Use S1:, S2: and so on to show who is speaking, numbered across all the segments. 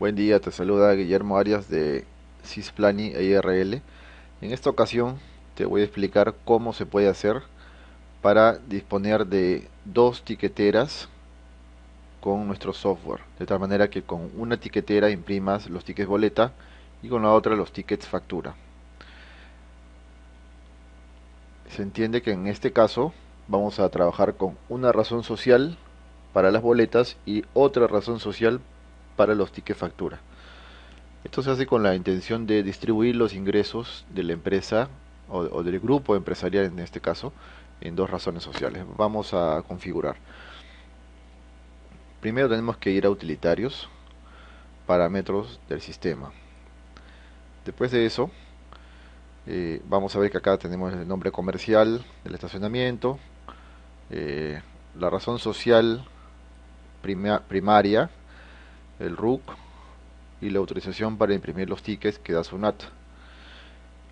S1: Buen día, te saluda Guillermo Arias de Cisplani IRL. En esta ocasión te voy a explicar cómo se puede hacer para disponer de dos tiqueteras con nuestro software, de tal manera que con una tiquetera imprimas los tickets boleta y con la otra los tickets factura. Se entiende que en este caso vamos a trabajar con una razón social para las boletas y otra razón social para los tickets factura. Esto se hace con la intención de distribuir los ingresos de la empresa o, del grupo empresarial en este caso en dos razones sociales. Vamos a configurar. Primero tenemos que ir a utilitarios, parámetros del sistema. Después de eso, eh, vamos a ver que acá tenemos el nombre comercial del estacionamiento, eh, la razón social primaria, el RUC y la autorización para imprimir los tickets que da SUNAT.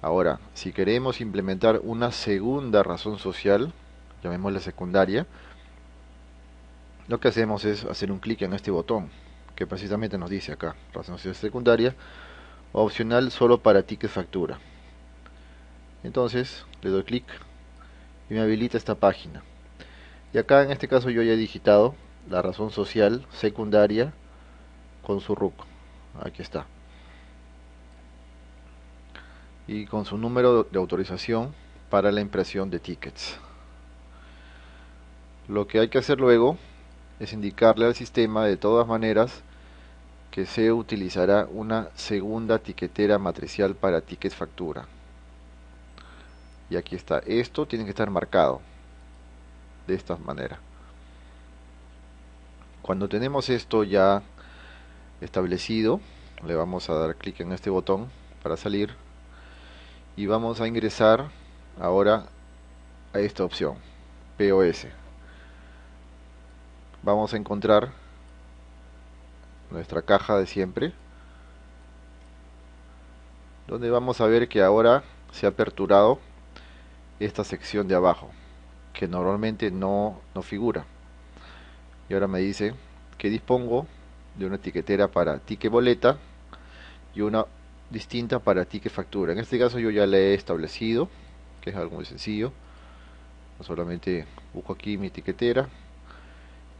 S1: Ahora, si queremos implementar una segunda razón social, llamémosla secundaria, lo que hacemos es hacer un clic en este botón, que precisamente nos dice acá, razón social secundaria, opcional solo para ticket factura. Entonces, le doy clic y me habilita esta página. Y acá en este caso yo ya he digitado la razón social secundaria con su RUC Aquí está. Y con su número de autorización para la impresión de tickets. Lo que hay que hacer luego es indicarle al sistema de todas maneras que se utilizará una segunda tiquetera matricial para tickets factura. Y aquí está. Esto tiene que estar marcado de esta manera. Cuando tenemos esto ya establecido le vamos a dar clic en este botón para salir y vamos a ingresar ahora a esta opción POS vamos a encontrar nuestra caja de siempre donde vamos a ver que ahora se ha aperturado esta sección de abajo que normalmente no, no figura y ahora me dice que dispongo de una etiquetera para ticket boleta y una distinta para ticket factura. En este caso yo ya la he establecido, que es algo muy sencillo. Solamente busco aquí mi etiquetera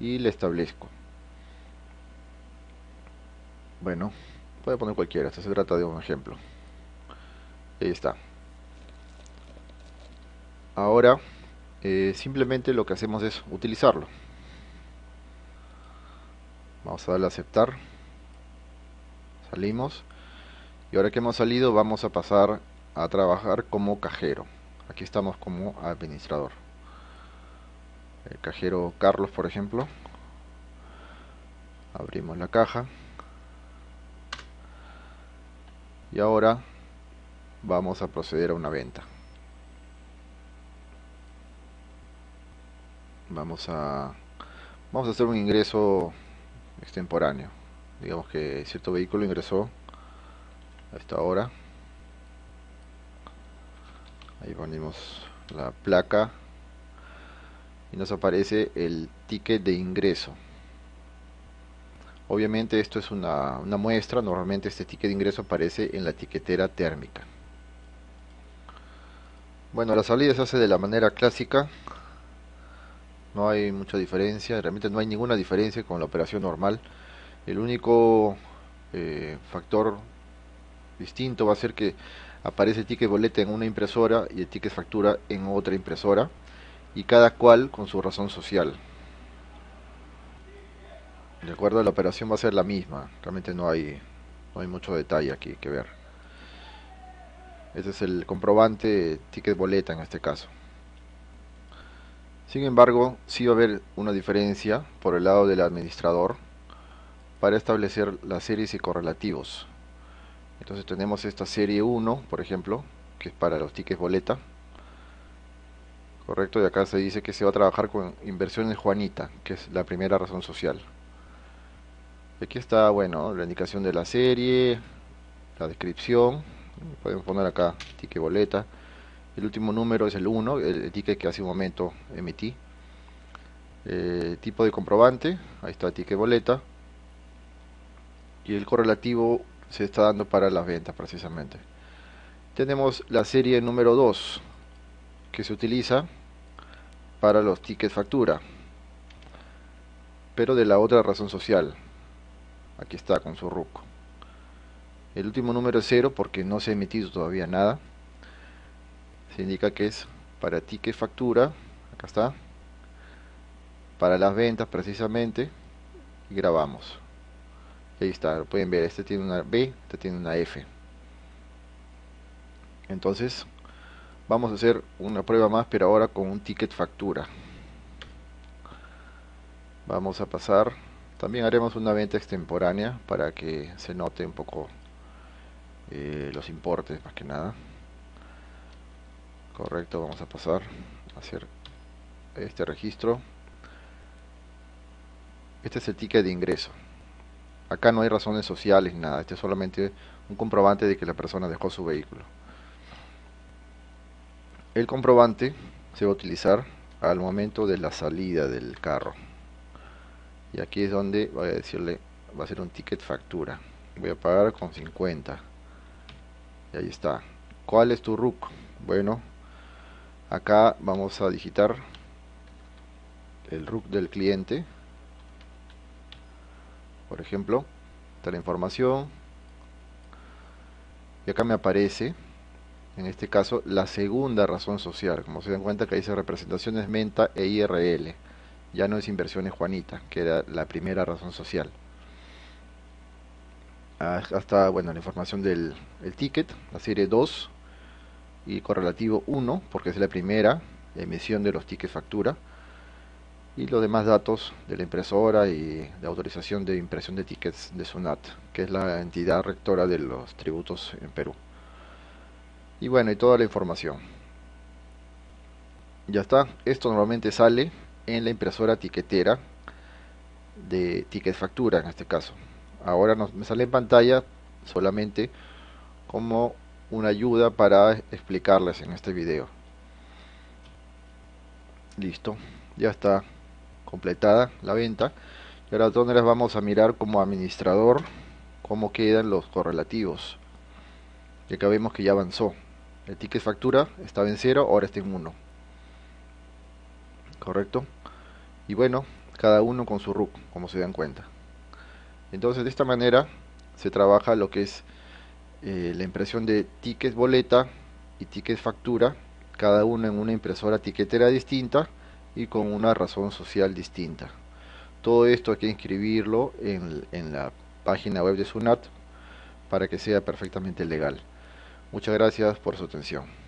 S1: y la establezco. Bueno, puede poner cualquiera, esto se trata de un ejemplo. Ahí está. Ahora, eh, simplemente lo que hacemos es utilizarlo vamos a darle a aceptar salimos y ahora que hemos salido vamos a pasar a trabajar como cajero aquí estamos como administrador el cajero Carlos por ejemplo abrimos la caja y ahora vamos a proceder a una venta vamos a vamos a hacer un ingreso extemporáneo. Digamos que cierto vehículo ingresó hasta ahora. Ahí ponemos la placa y nos aparece el ticket de ingreso. Obviamente esto es una, una muestra, normalmente este ticket de ingreso aparece en la etiquetera térmica. Bueno, la salida se hace de la manera clásica, no hay mucha diferencia, realmente no hay ninguna diferencia con la operación normal. El único eh, factor distinto va a ser que aparece el ticket boleta en una impresora y el ticket factura en otra impresora y cada cual con su razón social. De acuerdo, la operación va a ser la misma, realmente no hay, no hay mucho detalle aquí que ver. Este es el comprobante ticket boleta en este caso. Sin embargo, sí va a haber una diferencia por el lado del administrador para establecer las series y correlativos. Entonces tenemos esta serie 1, por ejemplo, que es para los tickets boleta. Correcto, y acá se dice que se va a trabajar con inversiones Juanita, que es la primera razón social. Aquí está, bueno, la indicación de la serie, la descripción. Podemos poner acá ticket boleta el último número es el 1, el ticket que hace un momento emití. Eh, tipo de comprobante, ahí está ticket boleta. Y el correlativo se está dando para las ventas precisamente. Tenemos la serie número 2 que se utiliza para los tickets factura, pero de la otra razón social. Aquí está con su RUC. El último número es 0 porque no se ha emitido todavía nada se indica que es para ticket factura, acá está, para las ventas precisamente, y grabamos. Ahí está, lo pueden ver, este tiene una B, este tiene una F. Entonces, vamos a hacer una prueba más, pero ahora con un ticket factura. Vamos a pasar, también haremos una venta extemporánea para que se note un poco eh, los importes más que nada correcto vamos a pasar a hacer este registro este es el ticket de ingreso acá no hay razones sociales ni nada este es solamente un comprobante de que la persona dejó su vehículo el comprobante se va a utilizar al momento de la salida del carro y aquí es donde voy a decirle va a ser un ticket factura voy a pagar con 50 y ahí está ¿cuál es tu RUC? bueno acá vamos a digitar el RUC del cliente por ejemplo está la información y acá me aparece en este caso la segunda razón social como se dan cuenta que dice representaciones menta e IRL ya no es inversiones Juanita que era la primera razón social hasta ah, bueno la información del ticket la serie 2 y correlativo 1 porque es la primera emisión de los tickets factura y los demás datos de la impresora y de autorización de impresión de tickets de SUNAT, que es la entidad rectora de los tributos en Perú. Y bueno, y toda la información. Ya está, esto normalmente sale en la impresora tiquetera de ticket factura en este caso. Ahora me sale en pantalla solamente como una ayuda para explicarles en este video. Listo, ya está completada la venta. Y ahora les vamos a mirar como administrador cómo quedan los correlativos. Ya acá vemos que ya avanzó. El ticket factura estaba en 0, ahora está en 1. ¿Correcto? Y bueno, cada uno con su RUC, como se dan cuenta. Entonces de esta manera se trabaja lo que es eh, la impresión de tickets boleta y tickets factura, cada uno en una impresora tiquetera distinta y con una razón social distinta. Todo esto hay que inscribirlo en, en la página web de SUNAT para que sea perfectamente legal. Muchas gracias por su atención.